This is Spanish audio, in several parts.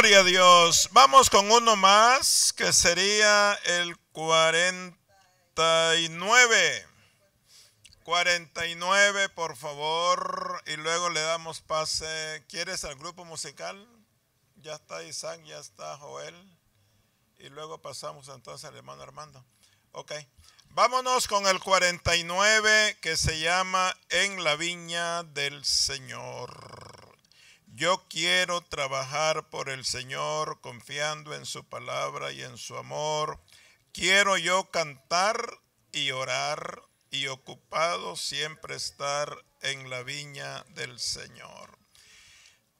Gloria a Dios. Vamos con uno más, que sería el 49. 49, por favor, y luego le damos pase. ¿Quieres al grupo musical? Ya está Isaac, ya está Joel. Y luego pasamos entonces al hermano Armando. Ok. Vámonos con el 49 que se llama En la viña del Señor. Yo quiero trabajar por el Señor confiando en su palabra y en su amor. Quiero yo cantar y orar y ocupado siempre estar en la viña del Señor.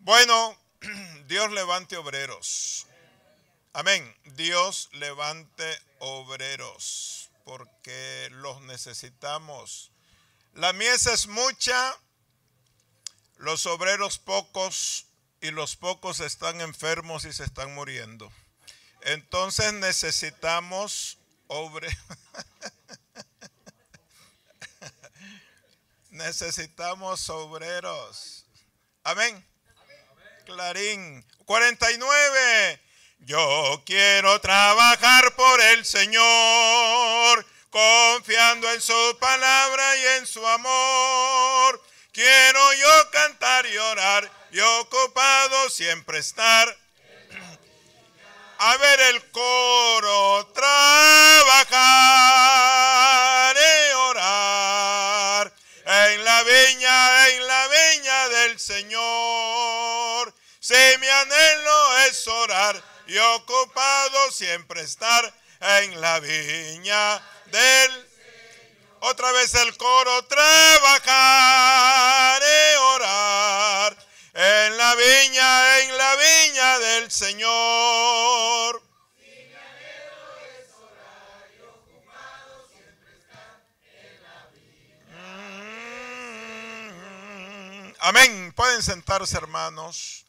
Bueno, Dios levante obreros. Amén. Dios levante obreros porque los necesitamos. La mies es mucha, los obreros pocos y los pocos están enfermos y se están muriendo. Entonces necesitamos obreros. necesitamos obreros. Amén. Clarín. 49. Yo quiero trabajar por el Señor, confiando en su palabra y en su amor. Quiero yo y ocupado siempre estar. A ver el coro, trabajar orar en la viña, en la viña del Señor. Si mi anhelo es orar y ocupado siempre estar en la viña del Señor. Otra vez el coro, trabajar viña, en la viña del Señor. Mm, mm, mm. Amén. Pueden sentarse, hermanos.